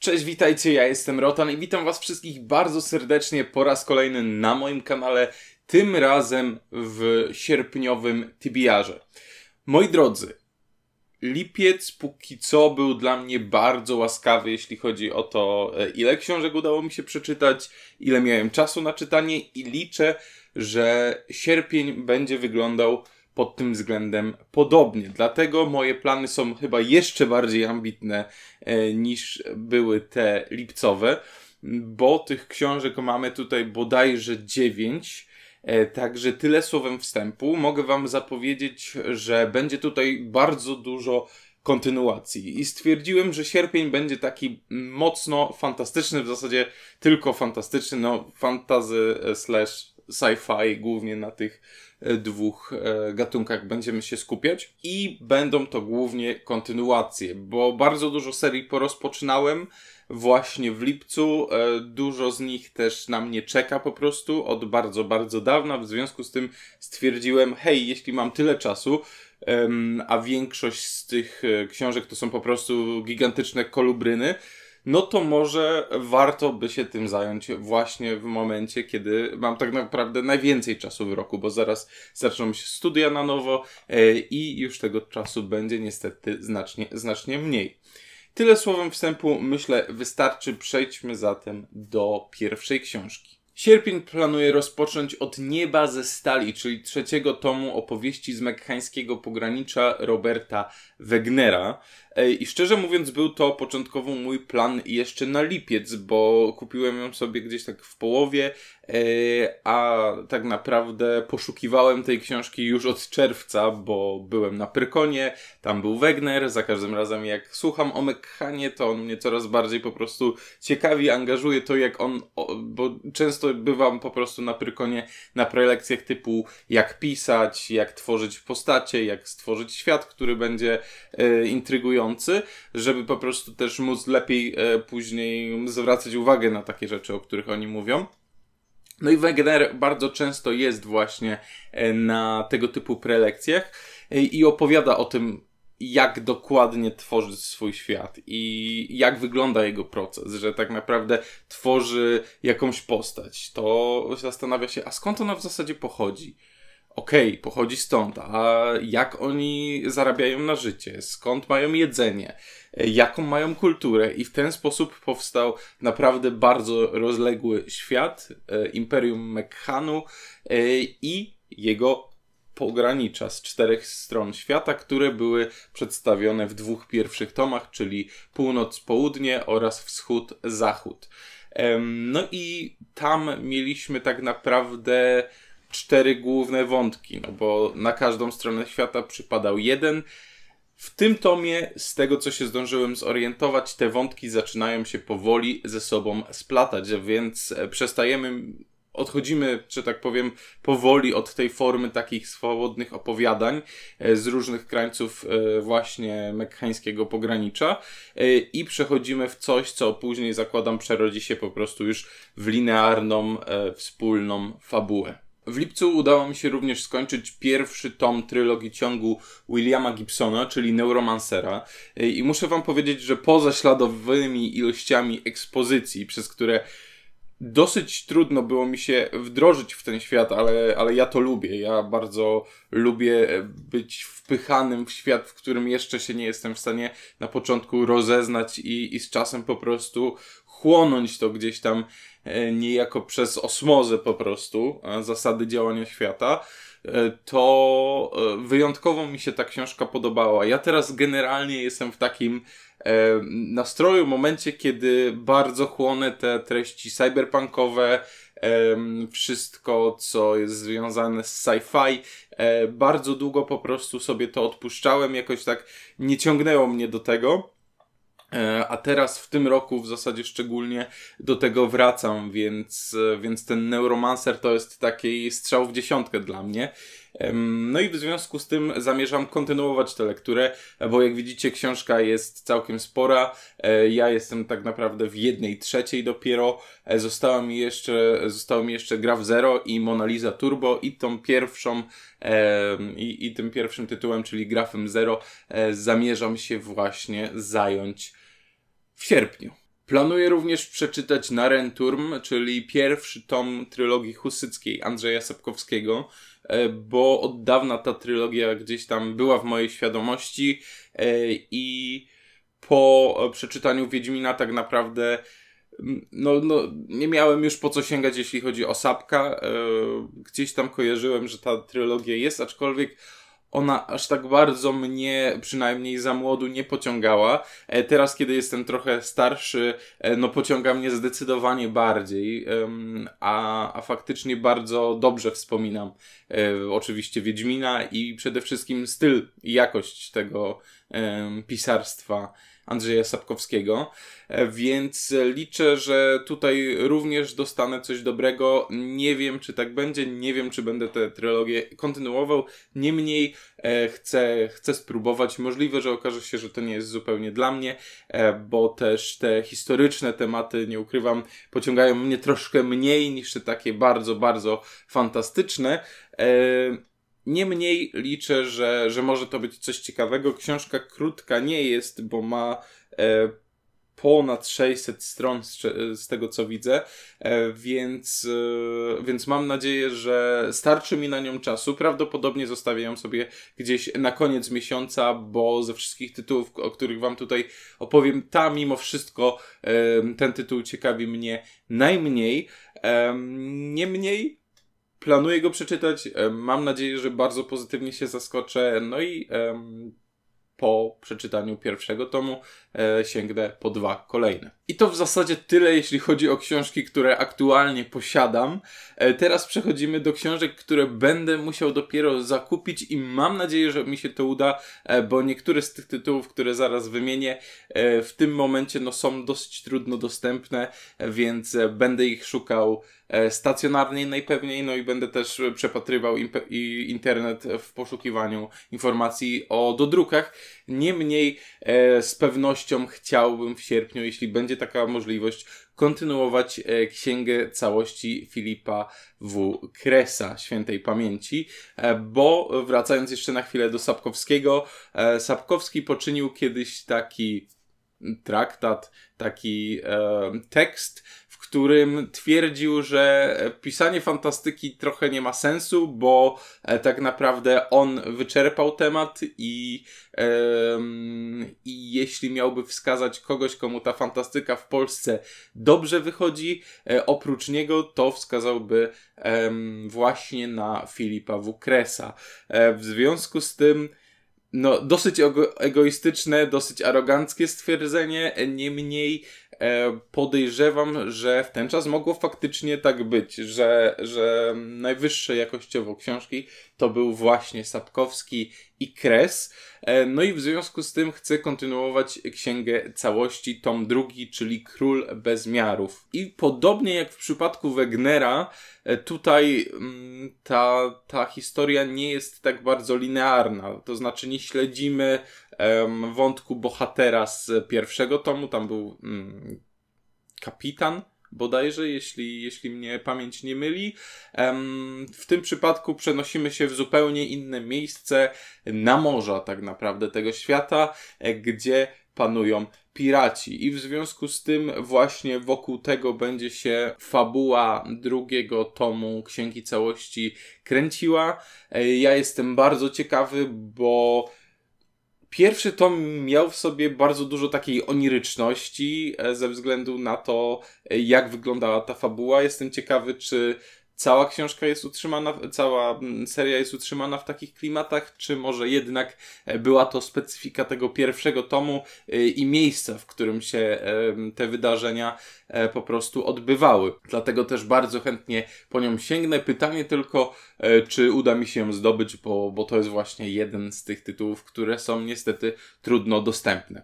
Cześć, witajcie, ja jestem Rotan i witam was wszystkich bardzo serdecznie po raz kolejny na moim kanale, tym razem w sierpniowym Tibiarze. Moi drodzy, lipiec póki co był dla mnie bardzo łaskawy, jeśli chodzi o to, e, ile książek udało mi się przeczytać, ile miałem czasu na czytanie i liczę, że sierpień będzie wyglądał pod tym względem podobnie. Dlatego moje plany są chyba jeszcze bardziej ambitne e, niż były te lipcowe, bo tych książek mamy tutaj bodajże 9. E, także tyle słowem wstępu. Mogę Wam zapowiedzieć, że będzie tutaj bardzo dużo kontynuacji. I stwierdziłem, że sierpień będzie taki mocno fantastyczny, w zasadzie tylko fantastyczny, no fantazy e, slash sci-fi głównie na tych E, dwóch e, gatunkach będziemy się skupiać i będą to głównie kontynuacje, bo bardzo dużo serii porozpoczynałem właśnie w lipcu. E, dużo z nich też na mnie czeka po prostu od bardzo, bardzo dawna. W związku z tym stwierdziłem, hej, jeśli mam tyle czasu, a większość z tych książek to są po prostu gigantyczne kolubryny, no to może warto by się tym zająć właśnie w momencie, kiedy mam tak naprawdę najwięcej czasu w roku, bo zaraz zaczną się studia na nowo e, i już tego czasu będzie niestety znacznie, znacznie mniej. Tyle słowem wstępu, myślę, wystarczy. Przejdźmy zatem do pierwszej książki. Sierpień planuje rozpocząć od Nieba ze Stali, czyli trzeciego tomu opowieści z mekkańskiego pogranicza Roberta Wegnera. I szczerze mówiąc, był to początkowo mój plan jeszcze na lipiec, bo kupiłem ją sobie gdzieś tak w połowie, E, a tak naprawdę poszukiwałem tej książki już od czerwca, bo byłem na Pyrkonie, tam był Wegner, za każdym razem jak słucham o Mekhanie, to on mnie coraz bardziej po prostu ciekawi, angażuje to jak on, bo często bywam po prostu na Pyrkonie na prelekcjach typu jak pisać, jak tworzyć postacie, jak stworzyć świat, który będzie e, intrygujący, żeby po prostu też móc lepiej e, później zwracać uwagę na takie rzeczy, o których oni mówią. No i Wegener bardzo często jest właśnie e, na tego typu prelekcjach e, i opowiada o tym, jak dokładnie tworzy swój świat i jak wygląda jego proces, że tak naprawdę tworzy jakąś postać. To zastanawia się, a skąd ona w zasadzie pochodzi? okej, okay, pochodzi stąd, a jak oni zarabiają na życie, skąd mają jedzenie, jaką mają kulturę i w ten sposób powstał naprawdę bardzo rozległy świat e, Imperium Mekhanu e, i jego pogranicza z czterech stron świata, które były przedstawione w dwóch pierwszych tomach, czyli północ-południe oraz wschód-zachód. No i tam mieliśmy tak naprawdę cztery główne wątki, no bo na każdą stronę świata przypadał jeden. W tym tomie, z tego co się zdążyłem zorientować, te wątki zaczynają się powoli ze sobą splatać, więc e, przestajemy, odchodzimy, że tak powiem, powoli od tej formy takich swobodnych opowiadań e, z różnych krańców e, właśnie mekkańskiego pogranicza i przechodzimy w coś, co później zakładam przerodzi się po prostu już w linearną, wspólną fabułę. W lipcu udało mi się również skończyć pierwszy tom trylogii ciągu Williama Gibsona, czyli Neuromancera. I muszę wam powiedzieć, że poza śladowymi ilościami ekspozycji, przez które dosyć trudno było mi się wdrożyć w ten świat, ale, ale ja to lubię. Ja bardzo lubię być wpychanym w świat, w którym jeszcze się nie jestem w stanie na początku rozeznać i, i z czasem po prostu chłonąć to gdzieś tam E, niejako przez osmozę po prostu e, zasady działania świata, e, to wyjątkowo mi się ta książka podobała. Ja teraz generalnie jestem w takim nastroju, momencie, kiedy bardzo chłonę te treści cyberpunkowe, wszystko, co jest związane z sci-fi. Bardzo długo po prostu sobie to odpuszczałem, jakoś tak nie ciągnęło mnie do tego. E, a teraz w tym roku w zasadzie szczególnie do tego wracam, więc, e, więc ten Neuromancer to jest taki strzał w dziesiątkę dla mnie. No i w związku z tym zamierzam kontynuować tę lekturę, bo jak widzicie, książka jest całkiem spora. E, ja jestem tak naprawdę w jednej trzeciej dopiero. Została mi jeszcze, została mi jeszcze Graf Zero i Monaliza Turbo i tą pierwszą, i, i tym pierwszym tytułem, czyli Grafem Zero, zamierzam się właśnie zająć w sierpniu. Planuję również przeczytać Narenturm, czyli pierwszy tom trylogii husyckiej Andrzeja Sapkowskiego, e, bo od dawna ta trylogia gdzieś tam była w mojej świadomości e, i po przeczytaniu Wiedźmina tak naprawdę no, no, nie miałem już po co sięgać, jeśli chodzi o Sapka. E, gdzieś tam kojarzyłem, że ta trylogia jest, aczkolwiek ona aż tak bardzo mnie, przynajmniej za młodu, nie pociągała. E, teraz, kiedy jestem trochę starszy, e, no pociąga mnie zdecydowanie bardziej, a, a faktycznie bardzo dobrze wspominam e, oczywiście Wiedźmina i przede wszystkim styl i jakość tego, pisarstwa Andrzeja Sapkowskiego, e, więc liczę, że tutaj również dostanę coś dobrego. Nie wiem, czy tak będzie, nie wiem, czy będę tę trylogię kontynuował. Niemniej e, chcę, chcę spróbować. Możliwe, że okaże się, że to nie jest zupełnie dla mnie, e, bo też te historyczne tematy, nie ukrywam, pociągają mnie troszkę mniej niż te takie bardzo, bardzo fantastyczne. Niemniej liczę, że, że może to być coś ciekawego. Książka krótka nie jest, bo ma e, ponad 600 stron z, z tego co widzę, e, więc, e, więc mam nadzieję, że starczy mi na nią czasu. Prawdopodobnie zostawię ją sobie gdzieś na koniec miesiąca, bo ze wszystkich tytułów, o których Wam tutaj opowiem, ta mimo wszystko e, ten tytuł ciekawi mnie najmniej. E, niemniej planuję go przeczytać. E, mam nadzieję, że bardzo pozytywnie się zaskoczę. No i um, po przeczytaniu pierwszego tomu e, sięgnę po dwa kolejne. I to w zasadzie tyle, jeśli chodzi o książki, które aktualnie posiadam. E, teraz przechodzimy do książek, które będę musiał dopiero zakupić i mam nadzieję, że mi się to uda, e, bo niektóre z tych tytułów, które zaraz wymienię, E, w tym momencie no, są dosyć trudno dostępne, więc będę ich szukał e, stacjonarnie najpewniej, no i będę też przepatrywał internet w poszukiwaniu informacji o dodrukach. Niemniej e, z pewnością chciałbym w sierpniu, jeśli będzie taka możliwość, kontynuować księgę całości Filipa W. Kresa, świętej pamięci, bo wracając jeszcze na chwilę do Sapkowskiego, Sapkowski poczynił kiedyś taki traktat, taki e, tekst, w którym twierdził, że pisanie fantastyki trochę nie ma sensu, bo e, tak naprawdę on wyczerpał temat i, e, i jeśli miałby wskazać kogoś, komu ta fantastyka w Polsce dobrze wychodzi, e, oprócz niego to wskazałby właśnie na Filipa Wukresa. E, w związku z tym no, dosyć egoistyczne, dosyć aroganckie stwierdzenie, niemniej e, podejrzewam, że w ten czas mogło faktycznie tak być, że, że najwyższe jakościowo książki to był właśnie Sapkowski i Kres. E, no i w związku z tym chcę kontynuować księgę całości, tom drugi, czyli Król Bezmiarów. I podobnie jak w przypadku Wegnera, e, tutaj mm, ta, ta historia nie jest tak bardzo linearna. To znaczy nie śledzimy wątku bohatera z pierwszego tomu, tam był mm, kapitan, bodajże, jeśli, jeśli mnie pamięć nie myli. W tym przypadku przenosimy się w zupełnie inne miejsce, na morza tak naprawdę tego świata, e, gdzie panują piraci. I w związku z tym właśnie wokół tego będzie się fabuła drugiego tomu Księgi Całości kręciła. E, ja jestem bardzo ciekawy, bo Pierwszy tom miał w sobie bardzo dużo takiej oniryczności e, ze względu na to, e, jak wyglądała ta fabuła. Jestem ciekawy, czy cała książka jest utrzymana, cała mm, seria jest utrzymana w takich klimatach, czy może jednak e, była to specyfika tego pierwszego tomu i miejsca, w którym się te wydarzenia E, po prostu odbywały. Dlatego też bardzo chętnie po nią sięgnę. Pytanie tylko, e, czy uda mi się ją zdobyć, bo, bo to jest właśnie jeden z tych tytułów, które są niestety trudno dostępne.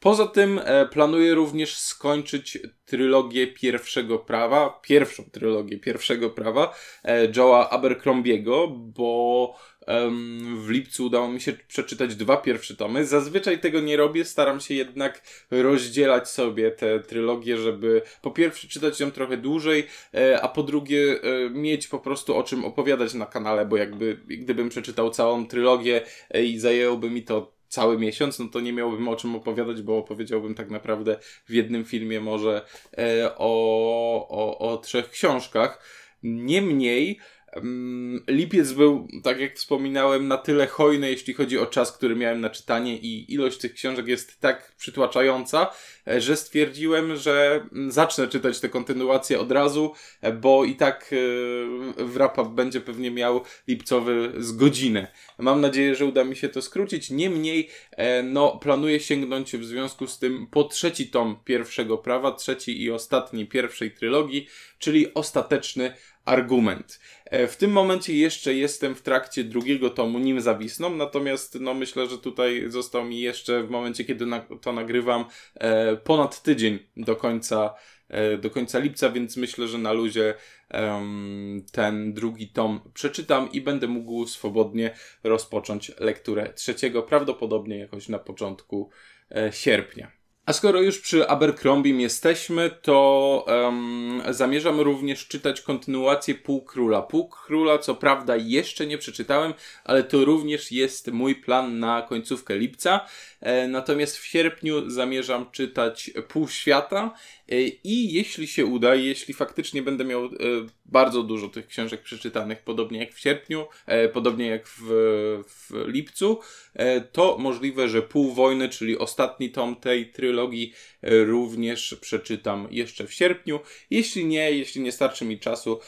Poza tym e, planuję również skończyć trylogię pierwszego prawa, pierwszą trylogię pierwszego prawa Joe'a Abercrombiego, bo w lipcu udało mi się przeczytać dwa pierwsze tomy. Zazwyczaj tego nie robię, staram się jednak rozdzielać sobie te trylogie, żeby po pierwsze czytać ją trochę dłużej, e, a po drugie e, mieć po prostu o czym opowiadać na kanale, bo jakby gdybym przeczytał całą trylogię e, i zajęłoby mi to cały miesiąc, no to nie miałbym o czym opowiadać, bo opowiedziałbym tak naprawdę w jednym filmie może o, o, o trzech książkach. Niemniej, Lipiec był, tak jak wspominałem, na tyle hojny, jeśli chodzi o czas, który miałem na czytanie i ilość tych książek jest tak przytłaczająca, e, że stwierdziłem, że mm, zacznę czytać te kontynuacje od razu, e, bo i tak e, Wrapa będzie pewnie miał lipcowy z godzinę. Mam nadzieję, że uda mi się to skrócić. Niemniej, no, planuję sięgnąć w związku z tym po trzeci tom pierwszego prawa, trzeci i ostatni pierwszej trylogii, czyli ostateczny argument. E, w tym momencie jeszcze jestem w trakcie drugiego tomu, nim zawisną, natomiast no myślę, że tutaj został mi jeszcze w momencie, kiedy na, to nagrywam, e, ponad tydzień do końca, e, do końca lipca, więc myślę, że na luzie ten drugi tom przeczytam i będę mógł swobodnie rozpocząć lekturę trzeciego, prawdopodobnie jakoś na początku e, sierpnia. A skoro już przy Abercrombie jesteśmy, to um, zamierzam również czytać kontynuację Półkróla. Półkróla, co prawda, jeszcze nie przeczytałem, ale to również jest mój plan na końcówkę lipca. E, natomiast w sierpniu zamierzam czytać Pół Świata e, i jeśli się uda, jeśli faktycznie będę miał e, bardzo dużo tych książek przeczytanych, podobnie jak w sierpniu, podobnie jak w, w lipcu, to możliwe, że Pół Wojny, czyli ostatni tom tej trylogii, również przeczytam jeszcze w sierpniu. Jeśli nie, jeśli nie starczy mi czasu,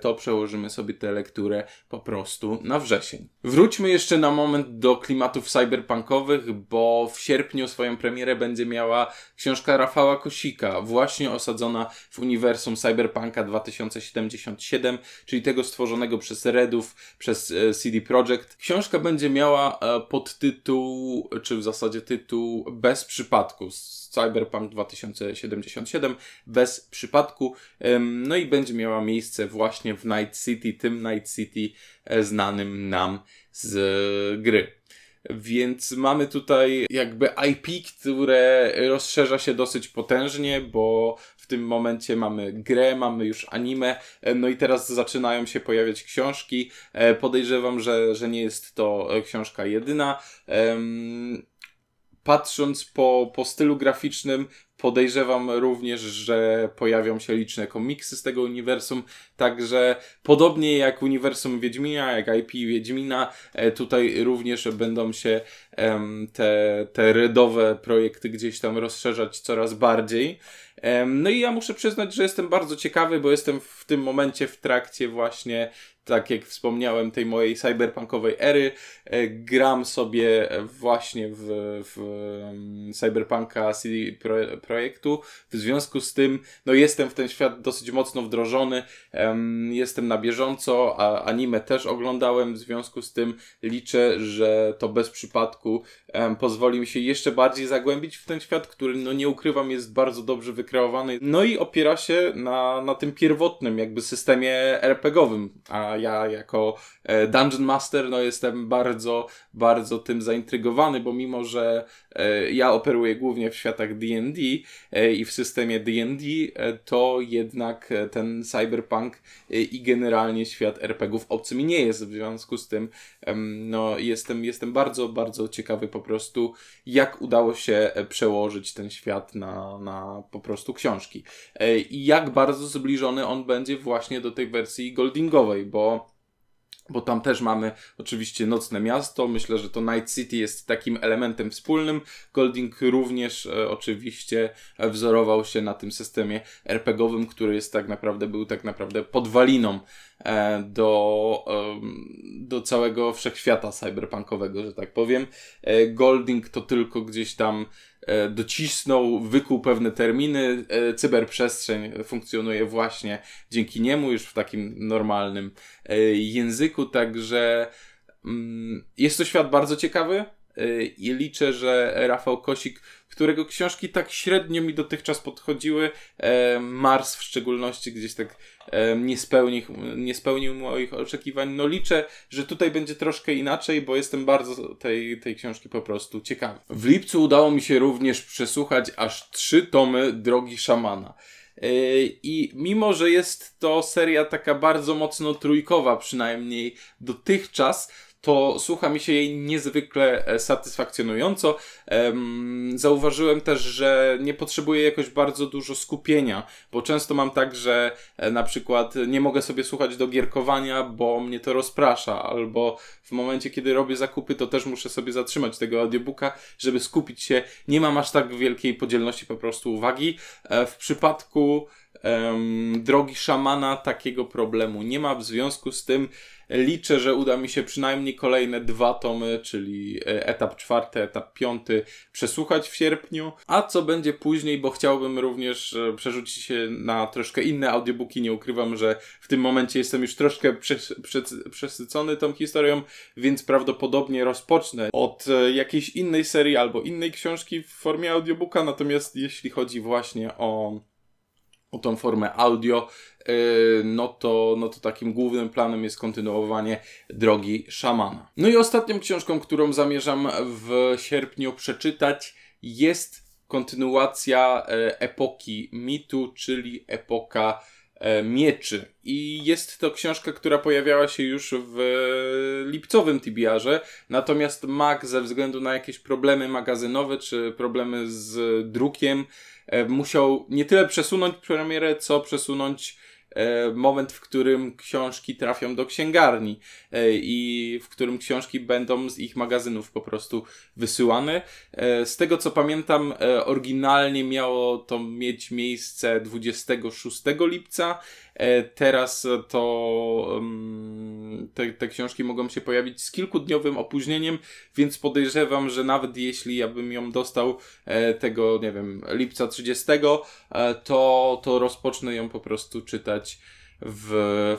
to przełożymy sobie tę lekturę po prostu na wrzesień. Wróćmy jeszcze na moment do klimatów cyberpunkowych, bo w sierpniu swoją premierę będzie miała książka Rafała Kosika, właśnie osadzona w uniwersum Cyberpunka 2077, czyli tego stworzonego przez Redów, przez e, CD Projekt. Książka będzie miała e, podtytuł, czy w zasadzie tytuł Bez przypadku. Cyberpunk 2077 bez przypadku. No i będzie miała miejsce właśnie w Night City, tym Night City e, znanym nam z gry. Więc mamy tutaj jakby IP, które rozszerza się dosyć potężnie, bo w tym momencie mamy grę, mamy już anime, e, no i teraz zaczynają się pojawiać książki. E, podejrzewam, że, że nie jest to e, książka jedyna patrząc po, po stylu graficznym, Podejrzewam również, że pojawią się liczne komiksy z tego uniwersum, także podobnie jak uniwersum Wiedźmina, jak IP Wiedźmina, e, tutaj również będą się te, te redowe projekty gdzieś tam rozszerzać coraz bardziej. No i ja muszę przyznać, że jestem bardzo ciekawy, bo jestem w tym momencie w trakcie właśnie, tak jak wspomniałem, tej mojej cyberpunkowej ery. E, gram sobie właśnie w, w cyberpunka CD Projektu. W związku z tym, no jestem w ten świat dosyć mocno wdrożony, jestem na bieżąco, a anime też oglądałem, w związku z tym liczę, że to bez przypadku pozwoli mi się jeszcze bardziej zagłębić w ten świat, który, no nie ukrywam, jest bardzo dobrze wykonany wykreowany. No i opiera się na, na tym pierwotnym jakby systemie RPGowym, a ja jako e, Dungeon Master no jestem bardzo, bardzo tym zaintrygowany, bo mimo, że e, ja operuję głównie w światach D&D e, i w systemie D&D, to jednak ten cyberpunk i generalnie świat RPGów obcy mi nie jest, w związku z tym no jestem, jestem bardzo, bardzo ciekawy po prostu, jak udało się przełożyć ten świat na, na po prostu prostu książki. E, I jak bardzo zbliżony on będzie właśnie do tej wersji Goldingowej, bo bo tam też mamy oczywiście Nocne Miasto. Myślę, że to Night City jest takim elementem wspólnym. Golding również e, oczywiście wzorował się na tym systemie RPGowym, który jest tak naprawdę, był tak naprawdę podwaliną e, do, do całego wszechświata cyberpunkowego, że tak powiem. Golding to tylko gdzieś tam E, docisnął, wykuł pewne terminy. E, cyberprzestrzeń funkcjonuje właśnie dzięki niemu, już w takim normalnym e, języku, także mm, jest to świat bardzo ciekawy. Y, i liczę, że Rafał Kosik, którego książki tak średnio mi dotychczas podchodziły, e, Mars w szczególności gdzieś tak e, nie, spełni, nie spełnił moich oczekiwań. No liczę, że tutaj będzie troszkę inaczej, bo jestem bardzo tej, tej książki po prostu ciekawy. W lipcu udało mi się również przesłuchać aż trzy tomy Drogi Szamana. E, I mimo, że jest to seria taka bardzo mocno trójkowa, przynajmniej dotychczas, to słucha mi się jej niezwykle e, satysfakcjonująco. Zauważyłem też, że nie potrzebuję jakoś bardzo dużo skupienia, bo często mam tak, że e, na przykład nie mogę sobie słuchać do gierkowania, bo mnie to rozprasza, albo w momencie, kiedy robię zakupy, to też muszę sobie zatrzymać tego audiobooka, żeby skupić się. Nie mam aż tak wielkiej podzielności po prostu uwagi. E, w przypadku drogi szamana takiego problemu nie ma. W związku z tym liczę, że uda mi się przynajmniej kolejne dwa tomy, czyli e, etap czwarty, etap piąty, przesłuchać w sierpniu. A co będzie później, bo chciałbym również e, przerzucić się na troszkę inne audiobooki. Nie ukrywam, że w tym momencie jestem już troszkę przes przes przesycony tą historią, więc prawdopodobnie rozpocznę od e, jakiejś innej serii albo innej książki w formie audiobooka. Natomiast jeśli chodzi właśnie o o tą formę audio, y, no to, no to takim głównym planem jest kontynuowanie drogi szamana. No i ostatnią książką, którą zamierzam w sierpniu przeczytać, jest kontynuacja y, epoki mitu, czyli epoka E, mieczy. I jest to książka, która pojawiała się już w lipcowym TBR-ze, natomiast Mac ze względu na jakieś problemy magazynowe czy problemy z drukiem e, musiał nie tyle przesunąć premierę, co przesunąć E, moment, w którym książki trafią do księgarni e, i w którym książki będą z ich magazynów po prostu wysyłane. E, z tego co pamiętam, oryginalnie miało to mieć miejsce 26 lipca. Teraz to te, te książki mogą się pojawić z kilkudniowym opóźnieniem, więc podejrzewam, że nawet jeśli ja bym ją dostał tego, nie wiem, lipca 30, to, to rozpocznę ją po prostu czytać w,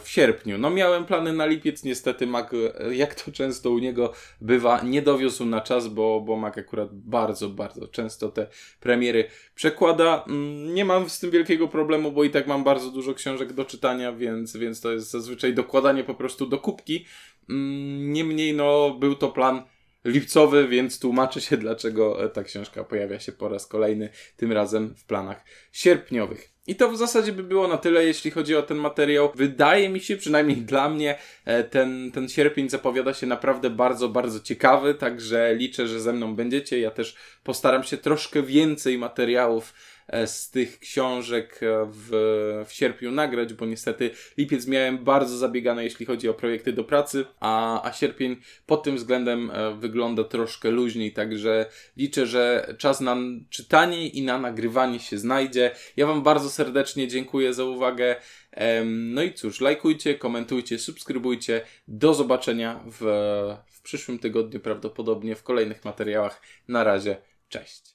w sierpniu. No miałem plany na lipiec, niestety Mac, jak to często u niego bywa, nie dowiózł na czas, bo, bo Mac akurat bardzo, bardzo często te premiery przekłada. Mm, nie mam z tym wielkiego problemu, bo i tak mam bardzo dużo książek do czytania, więc, więc to jest zazwyczaj dokładanie po prostu do kubki. Mm, niemniej no był to plan lipcowy, więc tłumaczę się dlaczego ta książka pojawia się po raz kolejny, tym razem w planach sierpniowych. I to w zasadzie by było na tyle, jeśli chodzi o ten materiał. Wydaje mi się, przynajmniej dla mnie, e, ten, ten sierpień zapowiada się naprawdę bardzo, bardzo ciekawy, także liczę, że ze mną będziecie. Ja też postaram się troszkę więcej materiałów E, z tych książek e, w, w sierpniu nagrać, bo niestety lipiec miałem bardzo zabiegany, jeśli chodzi o projekty do pracy, a, a sierpień pod tym względem e, wygląda troszkę luźniej, także liczę, że czas na czytanie i na nagrywanie się znajdzie. Ja Wam bardzo serdecznie dziękuję za uwagę. No i cóż, lajkujcie, komentujcie, subskrybujcie. Do zobaczenia w, w przyszłym tygodniu, prawdopodobnie w kolejnych materiałach. Na razie, cześć.